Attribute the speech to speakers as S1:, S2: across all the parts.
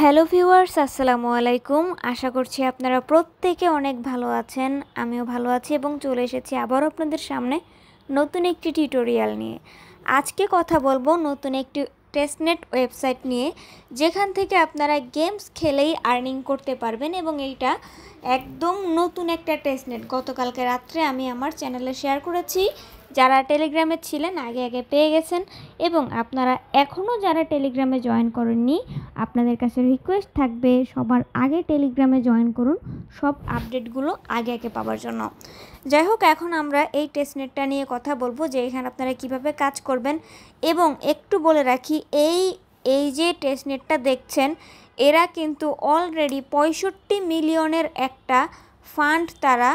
S1: hello viewers আসসালামু আলাইকুম আশা করছি আপনারা প্রত্যেকে অনেক ভালো আছেন আমিও ভালো আছি এবং চলে এসেছি আবার আপনাদের সামনে নতুন একটি টিউটোরিয়াল নিয়ে আজকে কথা বলবো নতুন একটি টেস্টনেট ওয়েবসাইট নিয়ে যেখান থেকে আপনারা গেমস খেলেই আর্নিং করতে পারবেন এবং এইটা একদম নতুন একটা টেস্টনেট গতকালকে রাত্রে আমি আমার চ্যানেলে শেয়ার করেছি যারা টেলিগ্রামে ছিলেন আগে আগে পেয়ে গেছেন এবং আপনারা এখনও যারা টেলিগ্রামে জয়েন করেননি আপনাদের কাছে রিকোয়েস্ট থাকবে সবার আগে টেলিগ্রামে জয়েন করুন সব আপডেটগুলো আগে আগে পাওয়ার জন্য যাই হোক এখন আমরা এই টেস্টনেটটা নিয়ে কথা বলবো যে এখানে আপনারা কিভাবে কাজ করবেন এবং একটু বলে রাখি এই এই যে টেস্টনেটটা দেখছেন এরা কিন্তু অলরেডি পঁয়ষট্টি মিলিয়নের একটা ফান্ড তারা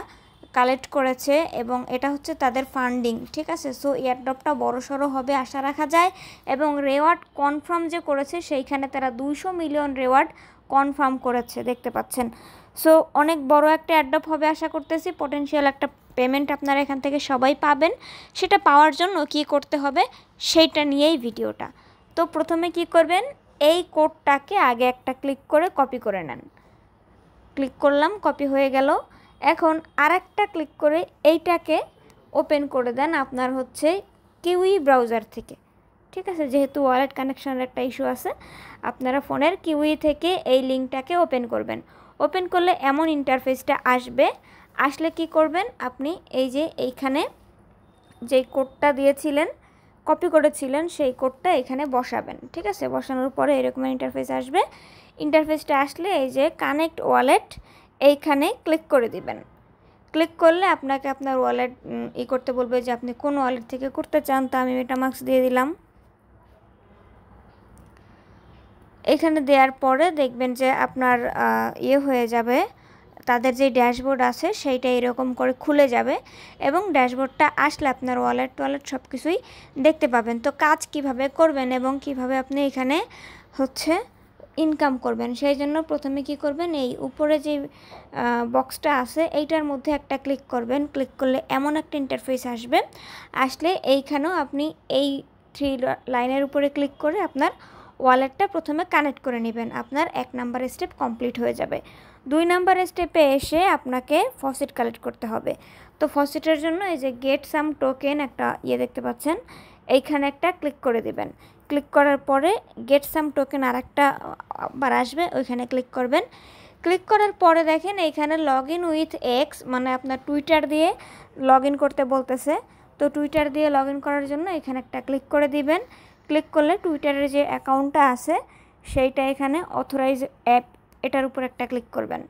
S1: কালেক্ট করেছে এবং এটা হচ্ছে তাদের ফান্ডিং ঠিক আছে সো এয়ারড্রপটা সড়ো হবে আশা রাখা যায় এবং রেওয়ার্ড কনফার্ম যে করেছে সেইখানে তারা দুইশো মিলিয়ন রেওয়ার্ড কনফার্ম করেছে দেখতে পাচ্ছেন সো অনেক বড় একটা অ্যাডপ হবে আশা করতেছি পটেনশিয়াল একটা পেমেন্ট আপনারা এখান থেকে সবাই পাবেন সেটা পাওয়ার জন্য কি করতে হবে সেইটা নিয়েই ভিডিওটা তো প্রথমে কি করবেন এই কোডটাকে আগে একটা ক্লিক করে কপি করে নেন ক্লিক করলাম কপি হয়ে গেল এখন আর একটা ক্লিক করে এইটাকে ওপেন করে দেন আপনার হচ্ছে কিউই ব্রাউজার থেকে ঠিক আছে যেহেতু ওয়ালেট কানেকশানের একটা ইস্যু আছে আপনারা ফোনের কিউই থেকে এই লিঙ্কটাকে ওপেন করবেন ওপেন করলে এমন ইন্টারফেসটা আসবে আসলে কি করবেন আপনি এই যে এইখানে যে কোডটা দিয়েছিলেন কপি করেছিলেন সেই কোডটা এখানে বসাবেন ঠিক আছে বসানোর পরে এরকম ইন্টারফেস আসবে ইন্টারফেসটা আসলে এই যে কানেক্ট ওয়ালেট এইখানে ক্লিক করে দিবেন ক্লিক করলে আপনাকে আপনার ওয়ালেট ই করতে বলবে যে আপনি কোন ওয়ালেট থেকে করতে চান তা আমি মাস্ক দিয়ে দিলাম এখানে দেওয়ার পরে দেখবেন যে আপনার ইয়ে হয়ে যাবে তাদের যে ড্যাশবোর্ড আছে সেইটা এরকম করে খুলে যাবে এবং ড্যাশবোর্ডটা আসলে আপনার ওয়ালেট ওয়ালেট সব কিছুই দেখতে পাবেন তো কাজ কিভাবে করবেন এবং কিভাবে আপনি এখানে হচ্ছে ইনকাম করবেন সেই জন্য প্রথমে কি করবেন এই উপরে যে বক্সটা আছে এইটার মধ্যে একটা ক্লিক করবেন ক্লিক করলে এমন একটা ইন্টারফেস আসবে আসলে এইখানেও আপনি এই থ্রি লাইনের উপরে ক্লিক করে আপনার ওয়ালেটটা প্রথমে কানেক্ট করে নেবেন আপনার এক নাম্বার স্টেপ কমপ্লিট হয়ে যাবে দুই নাম্বার স্টেপে এসে আপনাকে ফসিট কালেক্ট করতে হবে তো ফসিটের জন্য এই যে গেট সাম টোকেন একটা ইয়ে দেখতে পাচ্ছেন এইখানে একটা ক্লিক করে দিবেন ক্লিক করার পরে গেট সাম টোকেন আর একটা বার আসবে ওইখানে ক্লিক করবেন ক্লিক করার পরে দেখেন এইখানে লগ ইন উইথ এক্স মানে আপনার টুইটার দিয়ে লগ করতে বলতেছে তো টুইটার দিয়ে লগ করার জন্য এখানে একটা ক্লিক করে দিবেন ক্লিক করলে টুইটারের যে অ্যাকাউন্টটা আছে সেইটা এখানে অথরাইজ অ্যাপ এটার উপর একটা ক্লিক করবেন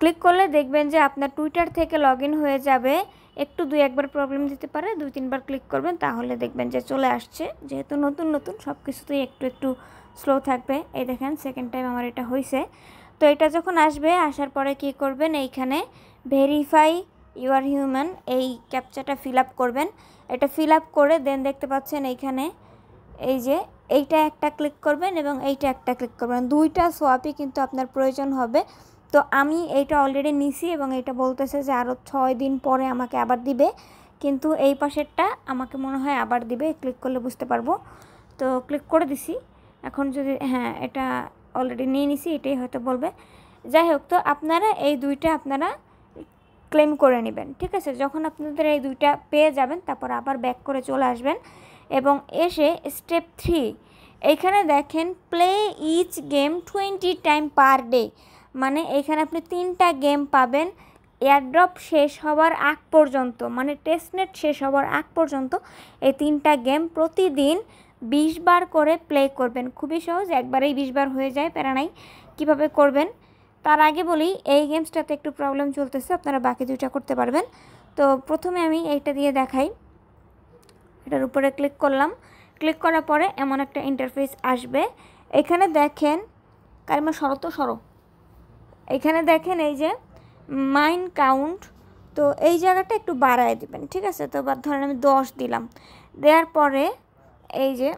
S1: ক্লিক করলে দেখবেন যে আপনার টুইটার থেকে লগ হয়ে যাবে একটু দুই একবার প্রবলেম দিতে পারে দুই তিনবার ক্লিক করবেন তাহলে দেখবেন যে চলে আসছে যেহেতু নতুন নতুন সব কিছুতেই একটু একটু স্লো থাকবে এই দেখেন সেকেন্ড টাইম আমার এটা হয়েছে তো এটা যখন আসবে আসার পরে কি করবেন এইখানে ভেরিফাই ইউ আর হিউম্যান এই ক্যাপচাটা ফিল করবেন এটা ফিল করে দেন দেখতে পাচ্ছেন এইখানে এই যে এইটা একটা ক্লিক করবেন এবং এইটা একটা ক্লিক করবেন দুইটা সোয়াপই কিন্তু আপনার প্রয়োজন হবে তো আমি এইটা অলরেডি নিছি এবং এটা বলতেছে যে আরও ছয় দিন পরে আমাকে আবার দিবে কিন্তু এই পাশেরটা আমাকে মনে হয় আবার দিবে ক্লিক করলে বুঝতে পারবো তো ক্লিক করে দিছি এখন যদি হ্যাঁ এটা অলরেডি নিয়ে নিছি এটাই হয়তো বলবে যাই হোক তো আপনারা এই দুইটা আপনারা ক্লেম করে নেবেন ঠিক আছে যখন আপনাদের এই দুইটা পেয়ে যাবেন তারপর আবার ব্যাক করে চলে আসবেন এবং এসে স্টেপ থ্রি এইখানে দেখেন play each game twenty time per day মানে এখানে আপনি তিনটা গেম পাবেন এয়ারড্রপ শেষ হওয়ার আগ পর্যন্ত মানে টেস্টনেট শেষ হওয়ার আগ পর্যন্ত এই তিনটা গেম প্রতিদিন বিশ বার করে প্লে করবেন খুবই সহজ একবারেই বিশ বার হয়ে যায় প্যারা কিভাবে কীভাবে করবেন তার আগে বলি এই গেমসটাতে একটু প্রবলেম চলতেছে আপনারা বাকি দুইটা করতে পারবেন তো প্রথমে আমি এইটা দিয়ে দেখাই এটার উপরে ক্লিক করলাম ক্লিক করার পরে এমন একটা ইন্টারফেস আসবে এখানে দেখেন কারিমা সরো তো সরো এখানে দেখেন এই যে মাইন কাউন্ট তো এই জায়গাটা একটু বাড়ায় দিবেন ঠিক আছে তো ধরেন আমি দশ দিলাম দেওয়ার পরে এই যে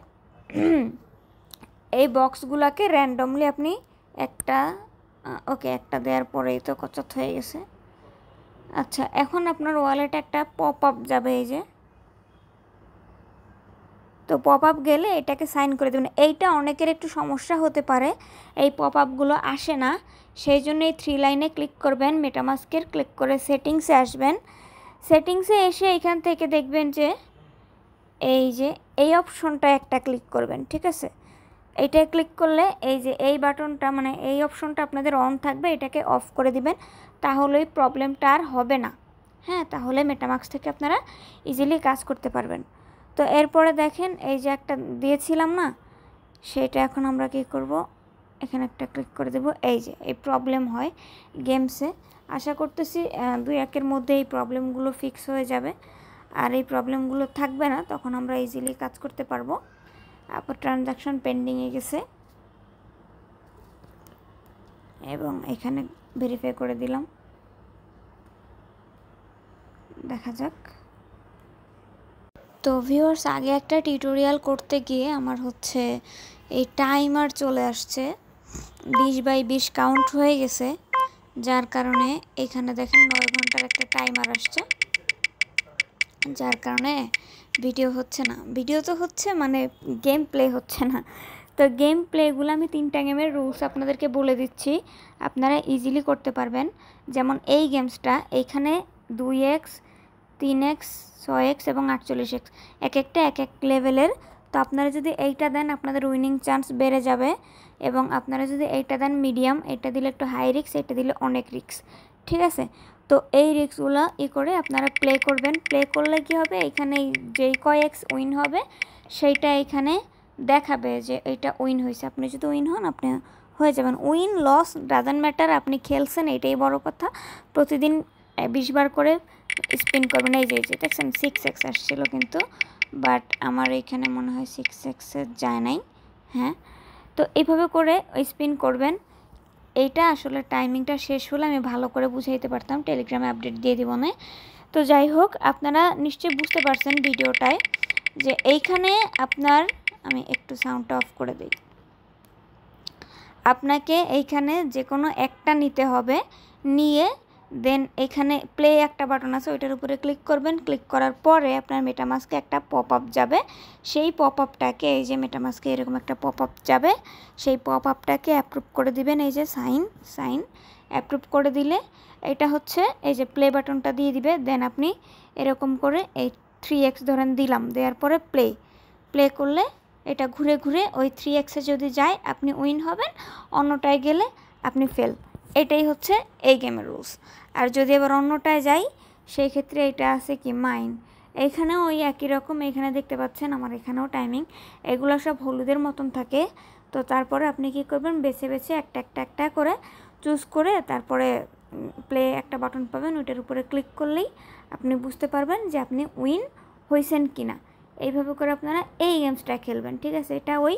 S1: এই বক্সগুলোকে র্যান্ডমলি আপনি একটা ওকে একটা দেওয়ার পরেই তো কচত হয়ে গেছে আচ্ছা এখন আপনার ওয়ালেটে একটা পপ আপ যাবে এই যে তো পপ আপ গেলে এটাকে সাইন করে দেবেন এইটা অনেকের একটু সমস্যা হতে পারে এই পপ আপগুলো আসে না সেই জন্য এই থ্রি লাইনে ক্লিক করবেন মেটামাস্কের ক্লিক করে সেটিংসে আসবেন সেটিংসে এসে এখান থেকে দেখবেন যে এই যে এই অপশনটা একটা ক্লিক করবেন ঠিক আছে এইটায় ক্লিক করলে এই যে এই বাটনটা মানে এই অপশনটা আপনাদের অন থাকবে এটাকে অফ করে দিবেন তাহলে ওই প্রবলেমটা আর হবে না হ্যাঁ তাহলে মেটামাক্স থেকে আপনারা ইজিলি কাজ করতে পারবেন তো এরপরে দেখেন এই যে একটা দিয়েছিলাম না সেটা এখন আমরা কি করবো এখানে একটা ক্লিক করে দেব এই যে এই প্রবলেম হয় গেমসে আশা করতেছি দুই একের মধ্যে এই প্রবলেমগুলো ফিক্স হয়ে যাবে আর এই প্রবলেমগুলো থাকবে না তখন আমরা ইজিলি কাজ করতে পারবো আবার ট্রানজাকশন পেন্ডিংয়ে গেছে এবং এখানে ভেরিফাই করে দিলাম দেখা যাক তো ভিউয়ার্স আগে একটা টিউটোরিয়াল করতে গিয়ে আমার হচ্ছে এই টাইমার চলে আসছে বিশ বাই বিশ কাউন্ট হয়ে গেছে যার কারণে এখানে দেখেন নয় ঘন্টার একটা টাইমার আসছে যার কারণে ভিডিও হচ্ছে না ভিডিও তো হচ্ছে মানে গেম প্লে হচ্ছে না তো গেম প্লেগুলো আমি তিনটা গেমের রুলস আপনাদেরকে বলে দিচ্ছি আপনারা ইজিলি করতে পারবেন যেমন এই গেমসটা এইখানে দুই এক্স তিন এক্স ছয় এক্স এবং আটচল্লিশ এক্স এক একটা এক এক লেভেলের তো আপনারা যদি এইটা দেন আপনাদের উইনিং চান্স বেড়ে যাবে এবং আপনারা যদি এইটা দেন মিডিয়াম এটা দিলে একটু হাই রিক্স এটা দিলে অনেক রিক্স ঠিক আছে তো এই রিক্সগুলো ই করে আপনারা প্লে করবেন প্লে করলে কি হবে এখানে যেই কয়েক্স এক্স উইন হবে সেইটা এখানে দেখাবে যে এটা উইন হয়েছে আপনি যদি উইন হন আপনি হয়ে যাবেন উইন লস ডাজেন্ট ম্যাটার আপনি খেলছেন এটাই বড় কথা প্রতিদিন বিশবার করে স্পিন করবেন এই যে দেখছেন সিক্স এক্স আসছিলো কিন্তু বাট আমার এখানে মনে হয় সিক্স এক্সে যায় নাই হ্যাঁ তো এইভাবে করে ওই স্পিন করবেন এইটা আসলে টাইমিংটা শেষ হলে আমি ভালো করে বুঝাইতে পারতাম টেলিগ্রামে আপডেট দিয়ে দেবো না তো যাই হোক আপনারা নিশ্চয়ই বুঝতে পারছেন ভিডিওটায় যে এইখানে আপনার আমি একটু সাউন্ডটা অফ করে দিই আপনাকে এইখানে যে কোনো একটা নিতে হবে নিয়ে দেন এখানে প্লে একটা বাটন আছে ওইটার উপরে ক্লিক করবেন ক্লিক করার পরে আপনার মেটামাস্কে একটা পপ আপ যাবে সেই পপ আপটাকে এই যে মেটামাস্কে এরকম একটা পপ আপ যাবে সেই পপ আপটাকে অ্যাপ্রুভ করে দিবেন এই যে সাইন সাইন অ্যাপ্রুভ করে দিলে এটা হচ্ছে এই যে প্লে বাটনটা দিয়ে দিবে দেন আপনি এরকম করে এই থ্রি এক্স ধরেন দিলাম দেওয়ার পরে প্লে প্লে করলে এটা ঘুরে ঘুরে ওই থ্রি এক্সে যদি যায় আপনি উইন হবেন অন্যটায় গেলে আপনি ফেল এটাই হচ্ছে এই গেমের রুলস আর যদি আবার অন্যটায় যাই সেই ক্ষেত্রে এটা আছে কি মাইন এখানে ওই একই রকম এখানে দেখতে পাচ্ছেন আমার এখানেও টাইমিং এগুলো সব হলুদের মতন থাকে তো তারপরে আপনি কি করবেন বেছে বেছে একটা একটা একটা করে চুজ করে তারপরে প্লে একটা বাটন পাবেন ওইটার উপরে ক্লিক করলেই আপনি বুঝতে পারবেন যে আপনি উইন হয়েছেন কি না এইভাবে করে আপনারা এই গেমসটা খেলবেন ঠিক আছে এটা ওই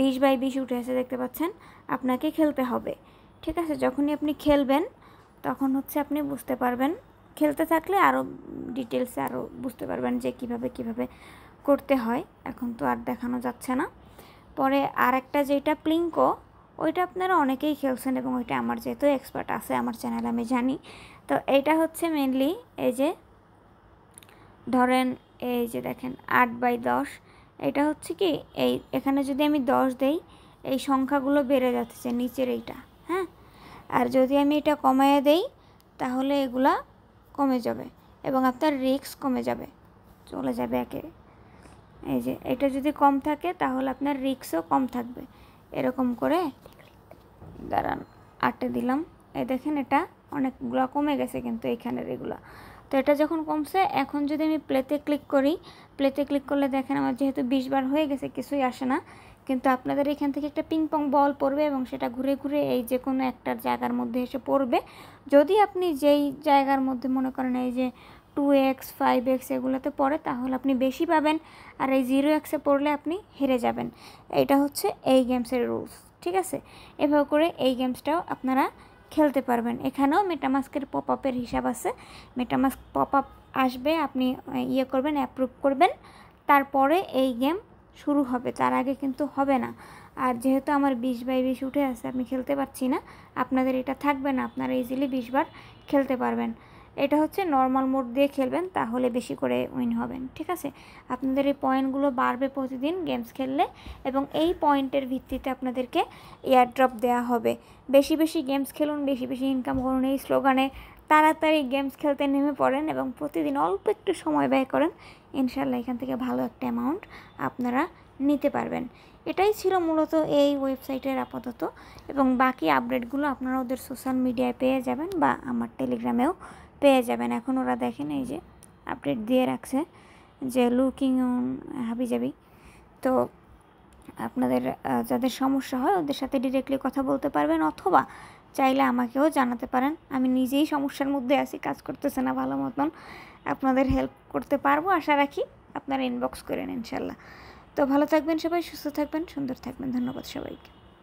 S1: বিশ বাই বিশ উঠে এসে দেখতে পাচ্ছেন আপনাকে খেলতে হবে ঠিক আছে যখনই আপনি খেলবেন তখন হচ্ছে আপনি বুঝতে পারবেন খেলতে থাকলে আরও ডিটেলসে আরও বুঝতে পারবেন যে কিভাবে কিভাবে করতে হয় এখন তো আর দেখানো যাচ্ছে না পরে আর একটা যেটা প্লিঙ্কো ওইটা আপনারা অনেকেই খেলছেন এবং ওইটা আমার যেহেতু এক্সপার্ট আছে আমার চ্যানেলে আমি জানি তো এইটা হচ্ছে মেনলি এই যে ধরেন এই যে দেখেন আট বাই দশ এটা হচ্ছে কি এই এখানে যদি আমি দশ দেই এই সংখ্যাগুলো বেড়ে যাচ্ছে নিচের এইটা হ্যাঁ আর যদি আমি এটা কমাইয়া দেই তাহলে এগুলা কমে যাবে এবং আপনার রিক্স কমে যাবে চলে যাবে একে এই যে এটা যদি কম থাকে তাহলে আপনার রিক্সও কম থাকবে এরকম করে দাঁড়ান আটে দিলাম এই দেখেন এটা অনেকগুলো কমে গেছে কিন্তু এখানের এগুলা তো এটা যখন কমছে এখন যদি আমি প্লেতে ক্লিক করি প্লেতে ক্লিক করলে দেখেন আমার যেহেতু বিশ বার হয়ে গেছে কিছুই আসে না কিন্তু আপনাদের এখান থেকে একটা পিং পং বল পড়বে এবং সেটা ঘুরে ঘুরে এই যে কোনো একটা জায়গার মধ্যে এসে পড়বে যদি আপনি যেই জায়গার মধ্যে মনে করেন এই যে টু এক্স ফাইভ এক্স এগুলোতে পড়ে তাহলে আপনি বেশি পাবেন আর এই জিরো এক্সে পড়লে আপনি হেরে যাবেন এটা হচ্ছে এই গেমসের রুলস ঠিক আছে এভাবে করে এই গেমসটাও আপনারা খেলতে পারবেন এখানেও মেটামাস্কের পপ আপের হিসাব আছে মেটামাস্ক পপ আপ আসবে আপনি ইয়ে করবেন অ্যাপ্রুভ করবেন তারপরে এই গেম শুরু হবে তার আগে কিন্তু হবে না আর যেহেতু আমার বিশ বাই বিশ উঠে আছে আমি খেলতে পারছি না আপনাদের এটা থাকবে না আপনারা ইজিলি বিশবার খেলতে পারবেন এটা হচ্ছে নর্মাল মোড দিয়ে খেলবেন তাহলে বেশি করে উইন হবেন ঠিক আছে আপনাদের এই পয়েন্টগুলো বাড়বে প্রতিদিন গেমস খেললে এবং এই পয়েন্টের ভিত্তিতে আপনাদেরকে এয়ারড্রপ দেওয়া হবে বেশি বেশি গেমস খেলুন বেশি বেশি ইনকাম করুন এই স্লোগানে তাড়াতাড়ি গেমস খেলতে নেমে পড়েন এবং প্রতিদিন অল্প একটু সময় ব্যয় করেন ইনশাল্লাহ এখান থেকে ভালো একটা অ্যামাউন্ট আপনারা নিতে পারবেন এটাই ছিল মূলত এই ওয়েবসাইটের আপাতত এবং বাকি আপডেটগুলো আপনারা ওদের সোশ্যাল মিডিয়ায় পেয়ে যাবেন বা আমার টেলিগ্রামেও পেয়ে যাবেন এখন ওরা দেখেন এই যে আপডেট দিয়ে রাখছে যে লুকিং অন যাবি তো আপনাদের যাদের সমস্যা হয় ওদের সাথে ডিরেক্টলি কথা বলতে পারবেন অথবা চাইলে আমাকেও জানাতে পারেন আমি নিজেই সমস্যার মধ্যে আছি কাজ করতেছে না ভালো মতন আপনাদের হেল্প করতে পারবো আশা রাখি আপনারা ইনবক্স করেন ইনশাল্লাহ তো ভালো থাকবেন সবাই সুস্থ থাকবেন সুন্দর থাকবেন ধন্যবাদ সবাইকে